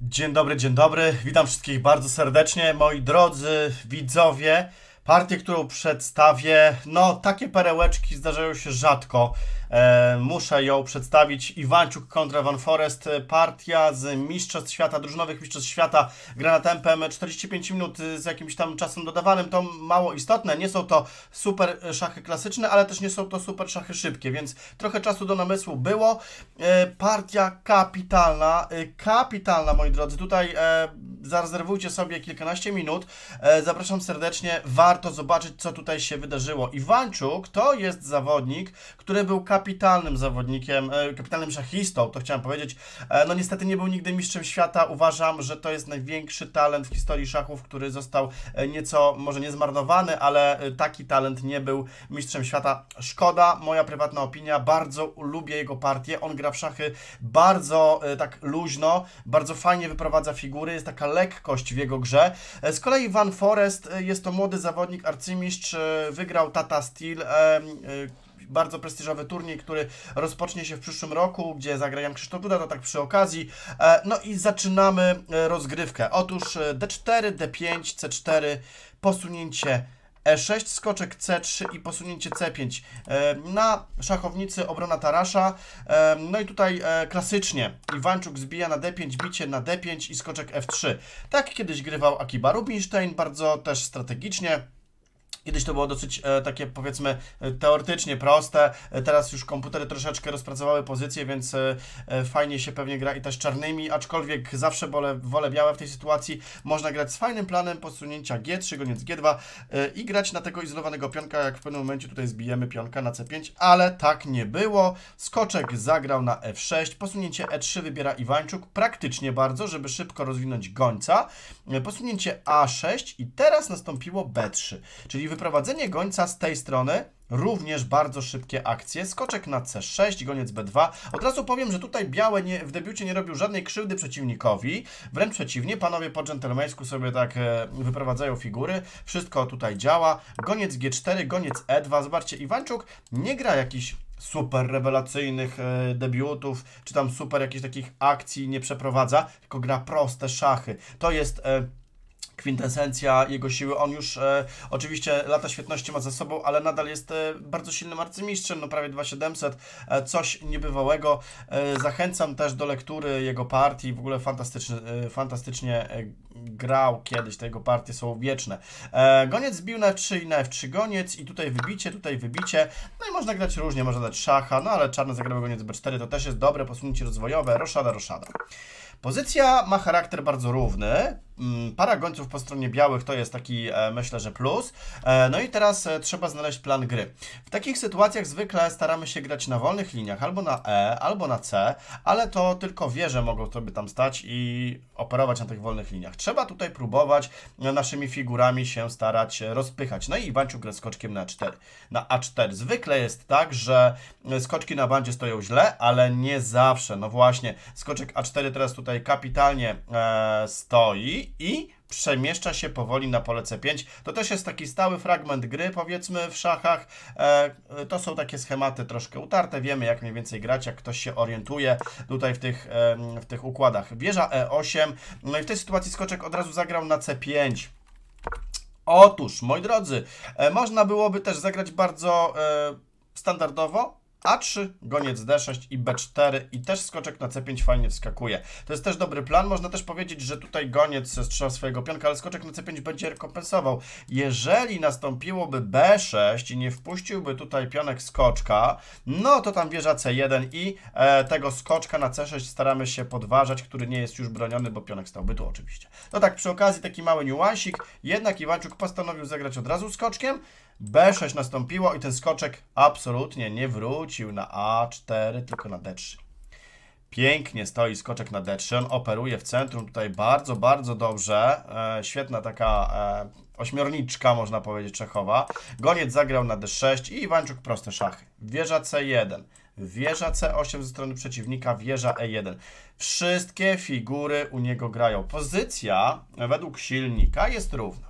Dzień dobry, dzień dobry. Witam wszystkich bardzo serdecznie. Moi drodzy widzowie, partię, którą przedstawię, no takie perełeczki zdarzają się rzadko. E, muszę ją przedstawić. Iwanciuk kontra Van Forest, e, partia z Mistrzostw Świata, drużynowych Mistrzostw Świata, gra na tempem 45 minut z jakimś tam czasem dodawanym, to mało istotne. Nie są to super szachy klasyczne, ale też nie są to super szachy szybkie, więc trochę czasu do namysłu było. E, partia kapitalna, kapitalna moi drodzy, tutaj zarezerwujcie sobie kilkanaście minut. Zapraszam serdecznie, warto zobaczyć co tutaj się wydarzyło. Iwanciuk to jest zawodnik, który był kapitalny kapitalnym zawodnikiem, e, kapitalnym szachistą, to chciałem powiedzieć. E, no niestety nie był nigdy mistrzem świata. Uważam, że to jest największy talent w historii szachów, który został e, nieco, może nie zmarnowany, ale taki talent nie był mistrzem świata. Szkoda, moja prywatna opinia, bardzo lubię jego partię. On gra w szachy bardzo tak luźno, bardzo fajnie wyprowadza figury, jest taka lekkość w jego grze. Z kolei Van Forest jest to młody zawodnik, arcymistrz, wygrał Tata Steel, bardzo prestiżowy turniej, który rozpocznie się w przyszłym roku, gdzie zagrają Krzysztof Duda, to tak przy okazji. E, no i zaczynamy e, rozgrywkę. Otóż D4, D5, C4, posunięcie E6, skoczek C3 i posunięcie C5. E, na szachownicy obrona Tarasza. No i tutaj klasycznie Iwanczuk zbija na D5, bicie na D5 i skoczek F3. Tak kiedyś grywał Akiba Rubinstein, bardzo też strategicznie. Kiedyś to było dosyć e, takie powiedzmy e, teoretycznie proste, e, teraz już komputery troszeczkę rozpracowały pozycje, więc e, e, fajnie się pewnie gra i też czarnymi, aczkolwiek zawsze wolę, wolę białe w tej sytuacji. Można grać z fajnym planem posunięcia G3, goniec G2 i grać na tego izolowanego pionka, jak w pewnym momencie tutaj zbijemy pionka na C5, ale tak nie było. Skoczek zagrał na F6, posunięcie E3 wybiera Iwańczuk, praktycznie bardzo, żeby szybko rozwinąć gońca. Posunięcie A6 i teraz nastąpiło B3, czyli wy Wyprowadzenie gońca z tej strony Również bardzo szybkie akcje. Skoczek na C6, goniec B2. Od razu powiem, że tutaj białe nie, w debiucie nie robił żadnej krzywdy przeciwnikowi. Wręcz przeciwnie, panowie po dżentelmeńsku sobie tak e, wyprowadzają figury. Wszystko tutaj działa. Goniec G4, goniec E2. Zobaczcie, Iwańczuk nie gra jakiś super rewelacyjnych e, debiutów, czy tam super jakichś takich akcji nie przeprowadza, tylko gra proste szachy. To jest... E, kwintesencja jego siły. On już e, oczywiście lata świetności ma za sobą, ale nadal jest e, bardzo silnym arcymistrzem, no prawie 2700, e, coś niebywałego. E, zachęcam też do lektury jego partii, w ogóle fantastyczny, e, fantastycznie e, grał kiedyś, te jego partie są wieczne. goniec zbił na 3 i na F3 goniec i tutaj wybicie, tutaj wybicie. No i można grać różnie, można dać szacha, no ale czarny zagrał goniec B4, to też jest dobre posunięcie rozwojowe, roszada, roszada. Pozycja ma charakter bardzo równy. Mm, para gońców po stronie białych to jest taki, e, myślę, że plus. E, no i teraz e, trzeba znaleźć plan gry. W takich sytuacjach zwykle staramy się grać na wolnych liniach, albo na E, albo na C, ale to tylko wieże mogą sobie tam stać i operować na tych wolnych liniach. Trzeba tutaj próbować naszymi figurami się starać rozpychać. No i Iwanciu gra skoczkiem na, 4, na A4. Zwykle jest tak, że skoczki na bandzie stoją źle, ale nie zawsze. No właśnie, skoczek A4 teraz tutaj tutaj kapitalnie e, stoi i przemieszcza się powoli na pole C5. To też jest taki stały fragment gry, powiedzmy, w szachach. E, e, to są takie schematy troszkę utarte, wiemy jak mniej więcej grać, jak ktoś się orientuje tutaj w tych, e, w tych układach. Wieża E8, no i w tej sytuacji skoczek od razu zagrał na C5. Otóż, moi drodzy, e, można byłoby też zagrać bardzo e, standardowo, a3, goniec D6 i B4 i też skoczek na C5 fajnie wskakuje. To jest też dobry plan. Można też powiedzieć, że tutaj goniec strzał swojego pionka, ale skoczek na C5 będzie rekompensował. Jeżeli nastąpiłoby B6 i nie wpuściłby tutaj pionek skoczka, no to tam wieża C1 i e, tego skoczka na C6 staramy się podważać, który nie jest już broniony, bo pionek stałby tu oczywiście. No tak, przy okazji taki mały niuansik. Jednak Iwańczuk postanowił zagrać od razu skoczkiem, B6 nastąpiło i ten skoczek absolutnie nie wrócił na A4, tylko na D3. Pięknie stoi skoczek na D3, on operuje w centrum tutaj bardzo, bardzo dobrze. E, świetna taka e, ośmiorniczka, można powiedzieć, Czechowa. Goniec zagrał na D6 i Iwańczuk proste szachy. Wieża C1, wieża C8 ze strony przeciwnika, wieża E1. Wszystkie figury u niego grają. Pozycja według silnika jest równa.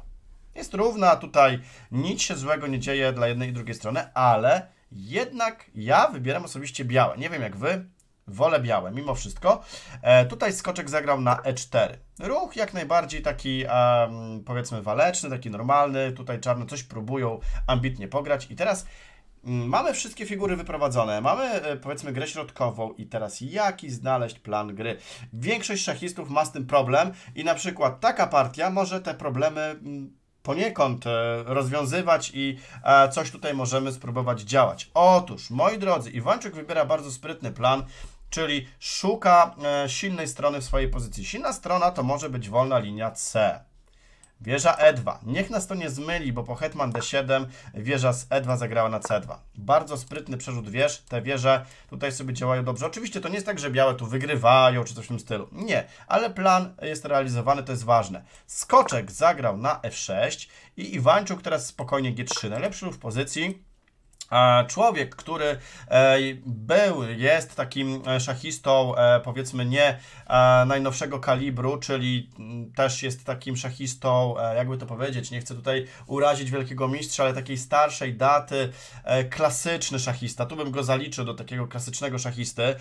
Jest równa tutaj, nic się złego nie dzieje dla jednej i drugiej strony, ale jednak ja wybieram osobiście białe. Nie wiem jak wy, wolę białe mimo wszystko. E, tutaj skoczek zagrał na e4. Ruch jak najbardziej taki powiedzmy waleczny, taki normalny. Tutaj czarne coś próbują ambitnie pograć i teraz... Mm, mamy wszystkie figury wyprowadzone, mamy e, powiedzmy grę środkową i teraz jaki znaleźć plan gry? Większość szachistów ma z tym problem i na przykład taka partia może te problemy mm, poniekąd e, rozwiązywać i e, coś tutaj możemy spróbować działać. Otóż, moi drodzy, Iwańczyk wybiera bardzo sprytny plan, czyli szuka e, silnej strony w swojej pozycji. Silna strona to może być wolna linia C. Wieża E2. Niech nas to nie zmyli, bo po Hetman D7 wieża z E2 zagrała na C2. Bardzo sprytny przerzut wież. Te wieże tutaj sobie działają dobrze. Oczywiście to nie jest tak, że białe tu wygrywają czy coś w tym stylu. Nie, ale plan jest realizowany, to jest ważne. Skoczek zagrał na F6 i Iwańczuk teraz spokojnie G3. Najlepszy ruch w pozycji Człowiek, który e, był, jest takim e, szachistą, e, powiedzmy nie najnowszego kalibru, czyli mm, też jest takim szachistą, jakby to powiedzieć, nie chcę tutaj urazić wielkiego mistrza, ale takiej starszej daty, klasyczny szachista. Tu bym go zaliczył do takiego klasycznego szachisty,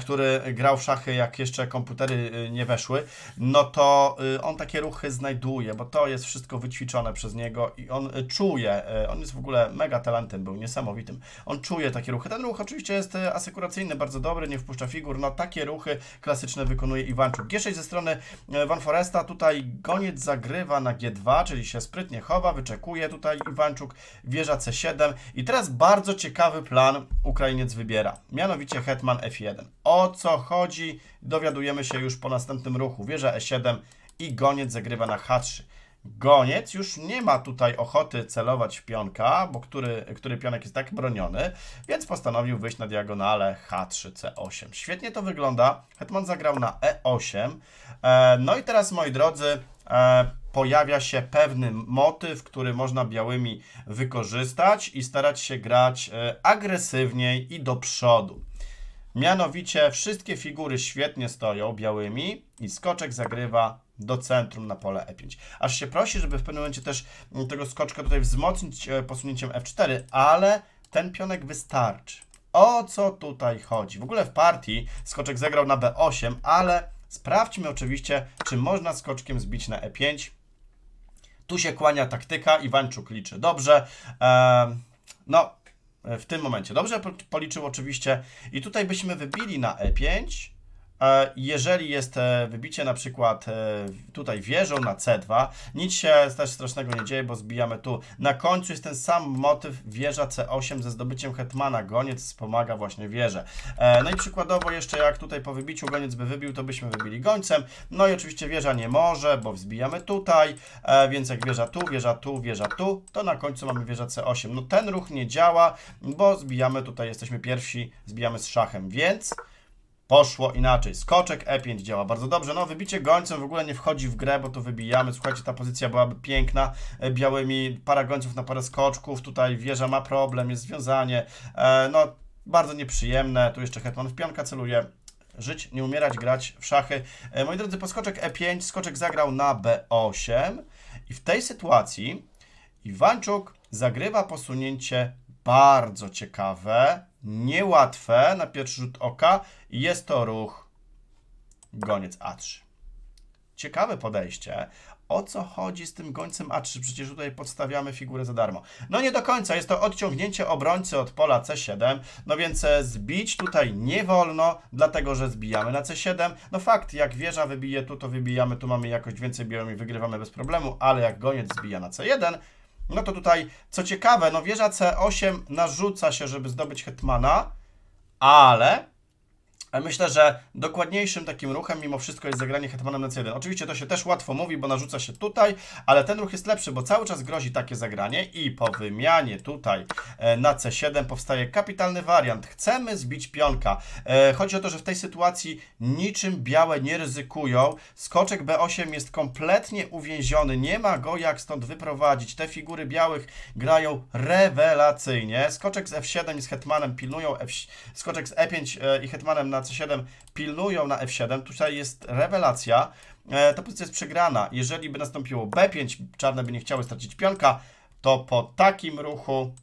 który grał w szachy, jak jeszcze komputery nie weszły. No to on takie ruchy znajduje, bo to jest wszystko wyćwiczone przez niego i on czuje, on jest w ogóle mega talentem, był niesamowity niesamowitym. On czuje takie ruchy. Ten ruch oczywiście jest e, asekuracyjny, bardzo dobry, nie wpuszcza figur. No takie ruchy klasyczne wykonuje Iwanczuk. G6 ze strony e, Van Foresta. Tutaj goniec zagrywa na G2, czyli się sprytnie chowa, wyczekuje tutaj Iwanczuk, wieża C7. I teraz bardzo ciekawy plan Ukrainiec wybiera. Mianowicie hetman F1. O co chodzi? Dowiadujemy się już po następnym ruchu. Wieża E7 i goniec zagrywa na H3. Goniec już nie ma tutaj ochoty celować w pionka, bo który, który pionek jest tak broniony, więc postanowił wyjść na diagonale H3-C8. Świetnie to wygląda. Hetman zagrał na E8. E, no i teraz, moi drodzy, e, pojawia się pewny motyw, który można białymi wykorzystać i starać się grać e, agresywniej i do przodu. Mianowicie wszystkie figury świetnie stoją białymi i skoczek zagrywa do centrum na pole E5. Aż się prosi, żeby w pewnym momencie też tego skoczka tutaj wzmocnić e, posunięciem F4, ale ten pionek wystarczy. O co tutaj chodzi? W ogóle w partii skoczek zagrał na B8, ale sprawdźmy oczywiście, czy można skoczkiem zbić na E5. Tu się kłania taktyka, Iwańczuk liczy dobrze. no, w tym momencie dobrze policzył oczywiście. I tutaj byśmy wybili na E5, E, jeżeli jest e, wybicie na przykład e, tutaj wieżą na C2, nic się też strasznego nie dzieje, bo zbijamy tu. Na końcu jest ten sam motyw wieża C8 ze zdobyciem hetmana. Goniec wspomaga właśnie wieżę. No i przykładowo jeszcze jak tutaj po wybiciu goniec by wybił, to byśmy wybili gońcem. No i oczywiście wieża nie może, bo wzbijamy tutaj, więc jak wieża tu, wieża tu, wieża tu, to na końcu mamy wieża C8. No ten ruch nie działa, bo zbijamy tutaj, jesteśmy pierwsi, zbijamy z szachem, więc poszło inaczej. Skoczek E5 działa bardzo dobrze. No, wybicie gońcem w ogóle nie wchodzi w grę, bo to wybijamy. Słuchajcie, ta pozycja byłaby piękna. E, białymi para gońców na parę skoczków. Tutaj wieża ma problem, jest związanie. E, no, bardzo nieprzyjemne. Tu jeszcze hetman w pionka celuje żyć, nie umierać, grać w szachy. E, moi drodzy, po skoczek E5 skoczek zagrał na B8 i w tej sytuacji Iwanczuk zagrywa posunięcie bardzo ciekawe niełatwe na pierwszy rzut oka i jest to ruch goniec A3. Ciekawe podejście. O co chodzi z tym gońcem A3? Przecież tutaj podstawiamy figurę za darmo. No nie do końca, jest to odciągnięcie obrońcy od pola C7, no więc e, zbić tutaj nie wolno, dlatego że zbijamy na C7. No fakt, jak wieża wybije tu, to wybijamy, tu mamy jakoś więcej białym i wygrywamy bez problemu, ale jak goniec zbija na C1, no to tutaj, co ciekawe, no wieża C8 narzuca się, żeby zdobyć hetmana, ale Myślę, że dokładniejszym takim ruchem mimo wszystko jest zagranie hetmanem na c1. Oczywiście to się też łatwo mówi, bo narzuca się tutaj, ale ten ruch jest lepszy, bo cały czas grozi takie zagranie i po wymianie tutaj e, na c7 powstaje kapitalny wariant. Chcemy zbić pionka. E, chodzi o to, że w tej sytuacji niczym białe nie ryzykują. Skoczek b8 jest kompletnie uwięziony, nie ma go jak stąd wyprowadzić. Te figury białych grają rewelacyjnie. Skoczek z f7 i z hetmanem pilnują, F... skoczek z e5 e, i hetmanem na C7 pilnują na F7, tutaj jest rewelacja, e, ta pozycja jest przegrana. Jeżeli by nastąpiło B5, czarne by nie chciały stracić pionka, to po takim ruchu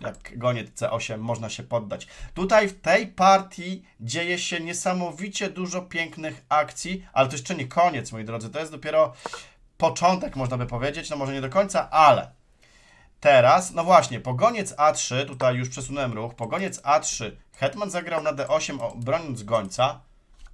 jak goniec C8 można się poddać. Tutaj w tej partii dzieje się niesamowicie dużo pięknych akcji, ale to jeszcze nie koniec, moi drodzy. To jest dopiero początek, można by powiedzieć. No może nie do końca, ale Teraz, no właśnie, pogoniec A3, tutaj już przesunąłem ruch, pogoniec A3, hetman zagrał na D8, broniąc gońca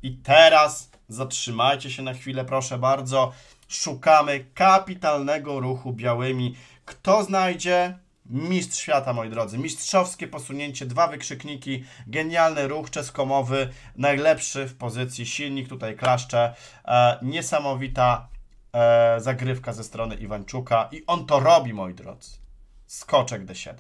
i teraz zatrzymajcie się na chwilę, proszę bardzo, szukamy kapitalnego ruchu białymi. Kto znajdzie? Mistrz świata, moi drodzy. Mistrzowskie posunięcie, dwa wykrzykniki, genialny ruch czeskomowy, najlepszy w pozycji silnik, tutaj klaszcze, e, niesamowita e, zagrywka ze strony Iwanczuka i on to robi, moi drodzy skoczek d7.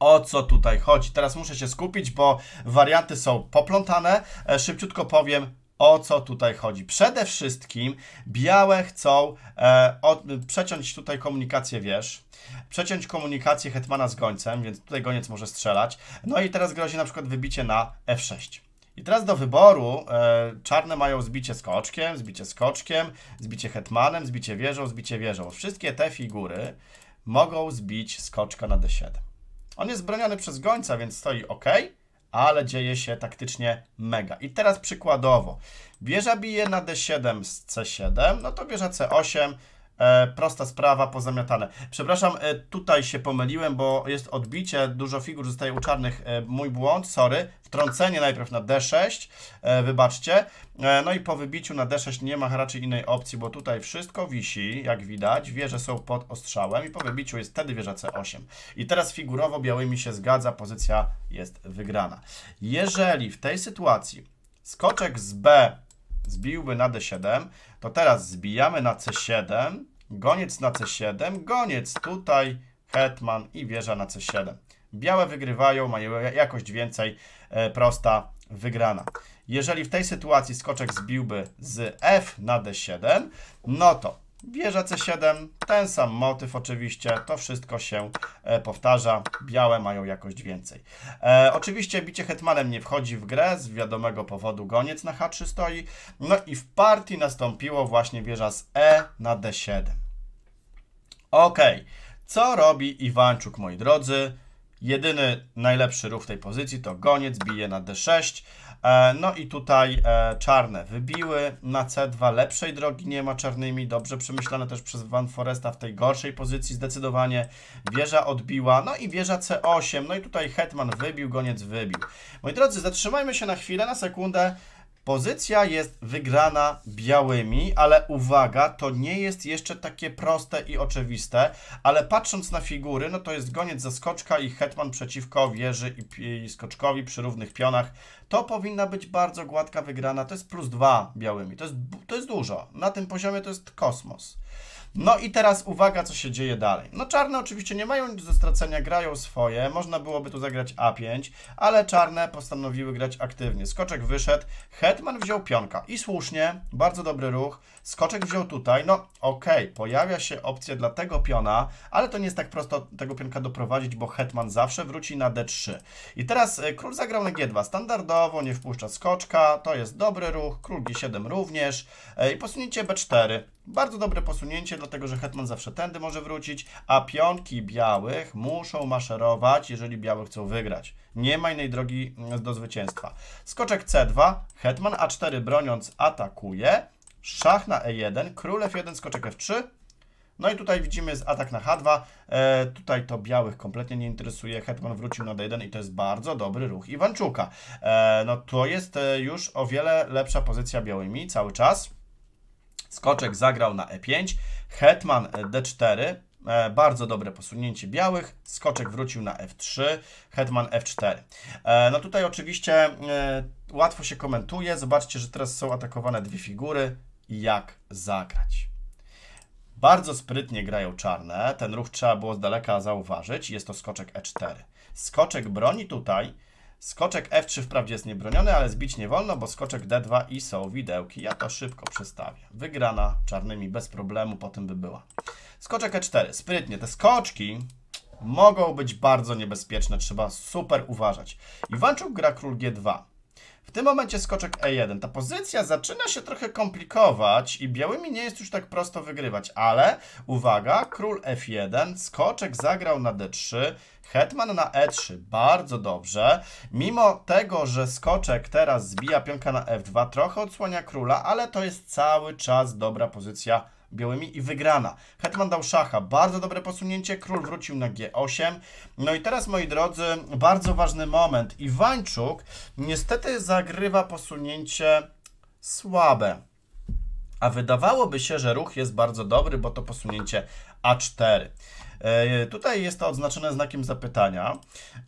O co tutaj chodzi? Teraz muszę się skupić, bo warianty są poplątane. E, szybciutko powiem, o co tutaj chodzi? Przede wszystkim białe chcą e, przeciąć tutaj komunikację wież, przeciąć komunikację hetmana z gońcem, więc tutaj goniec może strzelać. No i teraz grozi na przykład wybicie na f6. I teraz do wyboru e, czarne mają zbicie skoczkiem, zbicie skoczkiem, zbicie hetmanem, zbicie wieżą, zbicie wieżą. Wszystkie te figury mogą zbić skoczka na d7. On jest broniony przez gońca, więc stoi ok, ale dzieje się taktycznie mega. I teraz przykładowo, wieża bije na d7 z c7, no to wieża c8 E, prosta sprawa, pozamiatane. Przepraszam, e, tutaj się pomyliłem, bo jest odbicie, dużo figur zostaje u czarnych. E, mój błąd, sorry. Wtrącenie najpierw na D6, e, wybaczcie. E, no i po wybiciu na D6 nie ma raczej innej opcji, bo tutaj wszystko wisi, jak widać. Wieże są pod ostrzałem i po wybiciu jest wtedy wieża C8. I teraz figurowo białymi się zgadza, pozycja jest wygrana. Jeżeli w tej sytuacji skoczek z B zbiłby na d7, to teraz zbijamy na c7, goniec na c7, goniec tutaj, hetman i wieża na c7. Białe wygrywają, mają jakość więcej, e, prosta wygrana. Jeżeli w tej sytuacji skoczek zbiłby z f na d7, no to Wieża C7, ten sam motyw oczywiście, to wszystko się e, powtarza, białe mają jakość więcej. E, oczywiście bicie hetmanem nie wchodzi w grę, z wiadomego powodu goniec na H3 stoi, no i w partii nastąpiło właśnie wieża z E na D7. Ok, co robi Iwanczuk, moi drodzy? Jedyny najlepszy ruch tej pozycji to goniec, bije na d6. E, no i tutaj e, czarne wybiły na c2, lepszej drogi nie ma czarnymi, dobrze przemyślane też przez Van Foresta w tej gorszej pozycji zdecydowanie. Wieża odbiła, no i wieża c8, no i tutaj hetman wybił, goniec wybił. Moi drodzy, zatrzymajmy się na chwilę, na sekundę Pozycja jest wygrana białymi, ale uwaga, to nie jest jeszcze takie proste i oczywiste, ale patrząc na figury, no to jest goniec za skoczka i hetman przeciwko wieży i, i skoczkowi przy równych pionach. To powinna być bardzo gładka wygrana, to jest plus dwa białymi, to jest, to jest dużo. Na tym poziomie to jest kosmos. No i teraz uwaga, co się dzieje dalej. No czarne oczywiście nie mają nic do stracenia, grają swoje. Można byłoby tu zagrać A5, ale czarne postanowiły grać aktywnie. Skoczek wyszedł, hetman wziął pionka. I słusznie, bardzo dobry ruch. Skoczek wziął tutaj, no okej, okay, pojawia się opcja dla tego piona, ale to nie jest tak prosto tego pionka doprowadzić, bo hetman zawsze wróci na D3. I teraz e, król zagrał na G2 standardowo, nie wpuszcza skoczka, to jest dobry ruch, król G7 również e, i posunięcie B4. Bardzo dobre posunięcie, dlatego że hetman zawsze tędy może wrócić, a pionki białych muszą maszerować, jeżeli białe chcą wygrać. Nie ma innej drogi mm, do zwycięstwa. Skoczek C2, hetman A4 broniąc atakuje, szach na E1, król F1, skoczek F3. No i tutaj widzimy jest atak na H2. E, tutaj to białych kompletnie nie interesuje. Hetman wrócił na D1 i to jest bardzo dobry ruch Iwanczuka. E, no to jest e, już o wiele lepsza pozycja białymi cały czas. Skoczek zagrał na e5, hetman e, d4, e, bardzo dobre posunięcie białych, skoczek wrócił na f3, hetman f4. E, no tutaj oczywiście łatwo się komentuje, zobaczcie, że teraz są atakowane dwie figury, jak zagrać. Bardzo sprytnie grają czarne, ten ruch trzeba było z daleka zauważyć, jest to skoczek e4. Skoczek broni tutaj Skoczek F3 wprawdzie jest niebroniony, ale zbić nie wolno, bo skoczek D2 i są widełki. Ja to szybko przestawię. Wygrana czarnymi bez problemu, po tym by była. Skoczek E4. Sprytnie. Te skoczki mogą być bardzo niebezpieczne. Trzeba super uważać. Iwanczuk gra król G2. W tym momencie skoczek E1. Ta pozycja zaczyna się trochę komplikować i białymi nie jest już tak prosto wygrywać, ale uwaga, król F1, skoczek zagrał na D3, Hetman na E3, bardzo dobrze. Mimo tego, że skoczek teraz zbija pionka na F2, trochę odsłania króla, ale to jest cały czas dobra pozycja białymi i wygrana. Hetman dał szacha, bardzo dobre posunięcie, król wrócił na G8. No i teraz, moi drodzy, bardzo ważny moment. Iwańczuk niestety zagrywa posunięcie słabe. A wydawałoby się, że ruch jest bardzo dobry, bo to posunięcie A4. E, tutaj jest to odznaczone znakiem zapytania.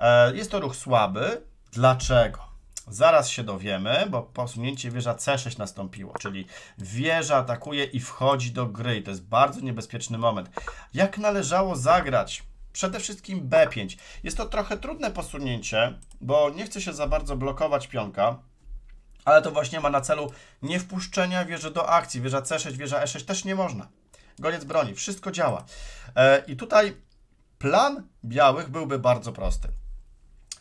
E, jest to ruch słaby. Dlaczego? Zaraz się dowiemy, bo posunięcie wieża C6 nastąpiło, czyli wieża atakuje i wchodzi do gry. I to jest bardzo niebezpieczny moment. Jak należało zagrać? Przede wszystkim B5. Jest to trochę trudne posunięcie, bo nie chce się za bardzo blokować pionka, ale to właśnie ma na celu nie wpuszczenia wieży do akcji. Wieża C6, wieża E6 też nie można goniec broni, wszystko działa. E, I tutaj plan białych byłby bardzo prosty.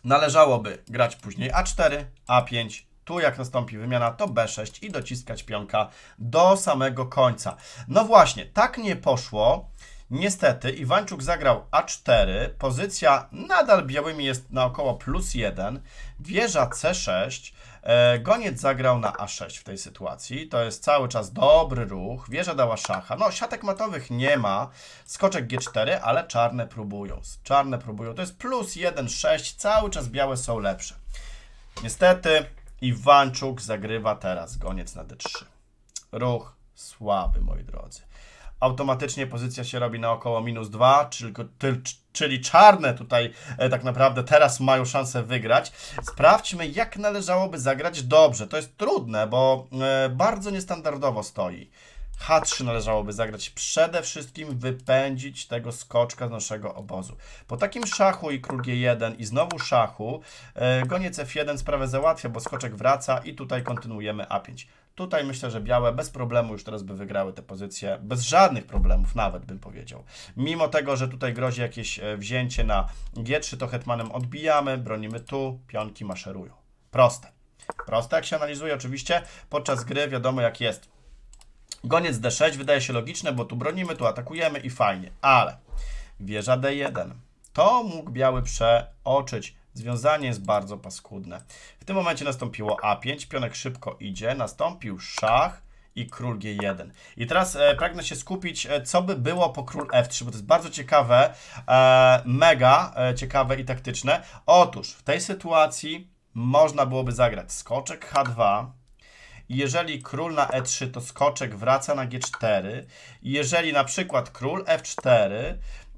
Należałoby grać później A4, A5, tu jak nastąpi wymiana, to B6 i dociskać pionka do samego końca. No właśnie, tak nie poszło. Niestety Iwańczuk zagrał A4, pozycja nadal białymi jest na około plus 1, wieża C6, E, goniec zagrał na A6 w tej sytuacji. To jest cały czas dobry ruch. Wieża dała szacha. No, siatek matowych nie ma. Skoczek G4, ale czarne próbują. Czarne próbują. To jest plus 1, 6. Cały czas białe są lepsze. Niestety Iwanczuk zagrywa teraz goniec na D3. Ruch słaby, moi drodzy automatycznie pozycja się robi na około minus 2, czyli, czyli czarne tutaj e, tak naprawdę teraz mają szansę wygrać. Sprawdźmy, jak należałoby zagrać dobrze. To jest trudne, bo e, bardzo niestandardowo stoi. H3 należałoby zagrać. Przede wszystkim wypędzić tego skoczka z naszego obozu. Po takim szachu i król G1 i znowu szachu, e, goniec F1 sprawę załatwia, bo skoczek wraca i tutaj kontynuujemy A5. Tutaj myślę, że białe bez problemu już teraz by wygrały te pozycje, bez żadnych problemów nawet bym powiedział. Mimo tego, że tutaj grozi jakieś e, wzięcie na G3, to hetmanem odbijamy, bronimy tu, pionki maszerują. Proste. Proste jak się analizuje oczywiście, podczas gry wiadomo jak jest. Goniec D6 wydaje się logiczne, bo tu bronimy, tu atakujemy i fajnie, ale wieża D1. To mógł biały przeoczyć. Związanie jest bardzo paskudne. W tym momencie nastąpiło A5, pionek szybko idzie, nastąpił szach, i król G1. I teraz e, pragnę się skupić, e, co by było po król F3, bo to jest bardzo ciekawe, e, mega e, ciekawe i taktyczne. Otóż w tej sytuacji można byłoby zagrać skoczek H2, jeżeli król na e3, to skoczek wraca na g4. Jeżeli na przykład król f4,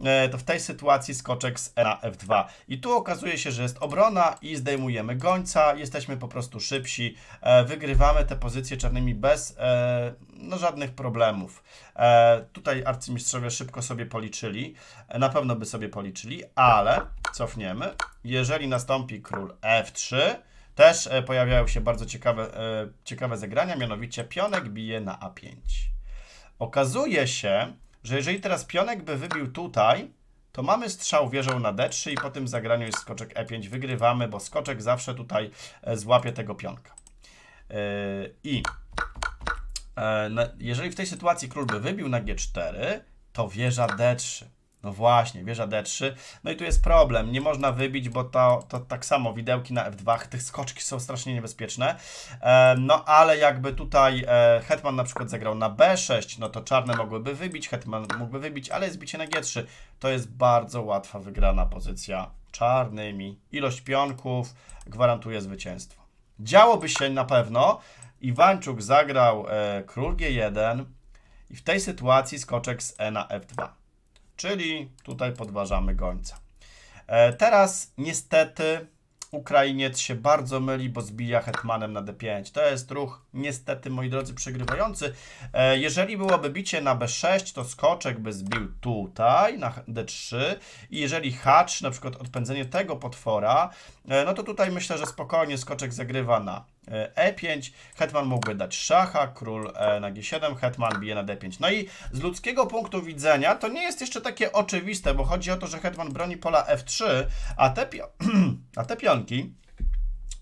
e, to w tej sytuacji skoczek z e na f2. I tu okazuje się, że jest obrona i zdejmujemy gońca, jesteśmy po prostu szybsi, e, wygrywamy te pozycje czarnymi bez e, no, żadnych problemów. Tutaj arcymistrzowie szybko sobie policzyli, na pewno by sobie policzyli, ale cofniemy. Jeżeli nastąpi król f3, też e, pojawiają się bardzo ciekawe, e, ciekawe zagrania, mianowicie pionek bije na A5. Okazuje się, że jeżeli teraz pionek by wybił tutaj, to mamy strzał wieżą na D3 i po tym zagraniu jest skoczek E5. Wygrywamy, bo skoczek zawsze tutaj e, złapie tego pionka. I jeżeli w tej sytuacji król by wybił na G4, to wieża D3. No właśnie, wieża D3. No i tu jest problem. Nie można wybić, bo to, to tak samo widełki na F2, tych skoczki są strasznie niebezpieczne. E, no ale jakby tutaj e, Hetman na przykład zagrał na B6, no to czarne mogłyby wybić, Hetman mógłby wybić, ale jest bicie na G3. To jest bardzo łatwa wygrana pozycja czarnymi. Ilość pionków gwarantuje zwycięstwo. Działoby się na pewno. Iwańczuk zagrał e, król G1 i w tej sytuacji skoczek z E na F2 czyli tutaj podważamy gońca. E, teraz niestety Ukrainiec się bardzo myli, bo zbija hetmanem na d5. To jest ruch niestety, moi drodzy, przegrywający. E, jeżeli byłoby bicie na b6, to skoczek by zbił tutaj, na d3 i jeżeli hacz, na przykład odpędzenie tego potwora, e, no to tutaj myślę, że spokojnie skoczek zagrywa na e5, e hetman mógłby dać szacha, król e, na g7, hetman bije na d5. No i z ludzkiego punktu widzenia to nie jest jeszcze takie oczywiste, bo chodzi o to, że hetman broni pola f3, a te, pio a te pionki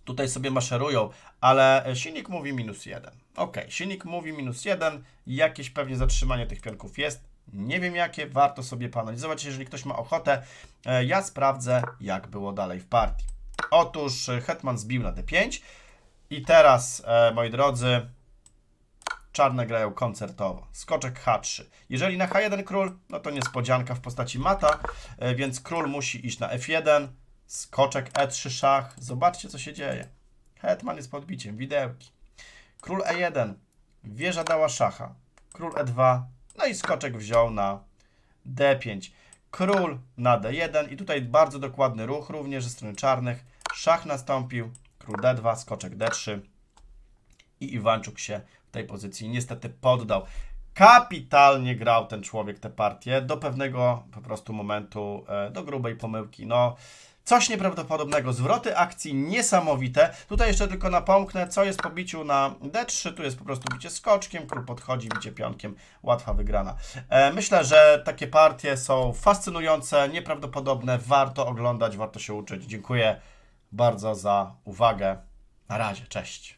tutaj sobie maszerują, ale silnik mówi minus 1. Ok, silnik mówi minus 1, jakieś pewnie zatrzymanie tych pionków jest, nie wiem jakie, warto sobie panalizować, jeżeli ktoś ma ochotę, e, ja sprawdzę jak było dalej w partii. Otóż hetman zbił na d5, i teraz, e, moi drodzy, czarne grają koncertowo. Skoczek H3. Jeżeli na H1 król, no to niespodzianka w postaci mata, e, więc król musi iść na F1, skoczek E3 szach. Zobaczcie, co się dzieje. Hetman jest podbiciem, widełki. Król E1, wieża dała szacha. Król E2, no i skoczek wziął na D5. Król na D1 i tutaj bardzo dokładny ruch również ze strony czarnych. Szach nastąpił, Król D2, skoczek D3 i Iwanczuk się w tej pozycji niestety poddał. Kapitalnie grał ten człowiek tę partię do pewnego po prostu momentu, e, do grubej pomyłki. No, Coś nieprawdopodobnego, zwroty akcji niesamowite. Tutaj jeszcze tylko napomknę, co jest po biciu na D3, tu jest po prostu bicie skoczkiem, król podchodzi, bicie pionkiem, łatwa wygrana. E, myślę, że takie partie są fascynujące, nieprawdopodobne, warto oglądać, warto się uczyć. Dziękuję bardzo za uwagę. Na razie, cześć.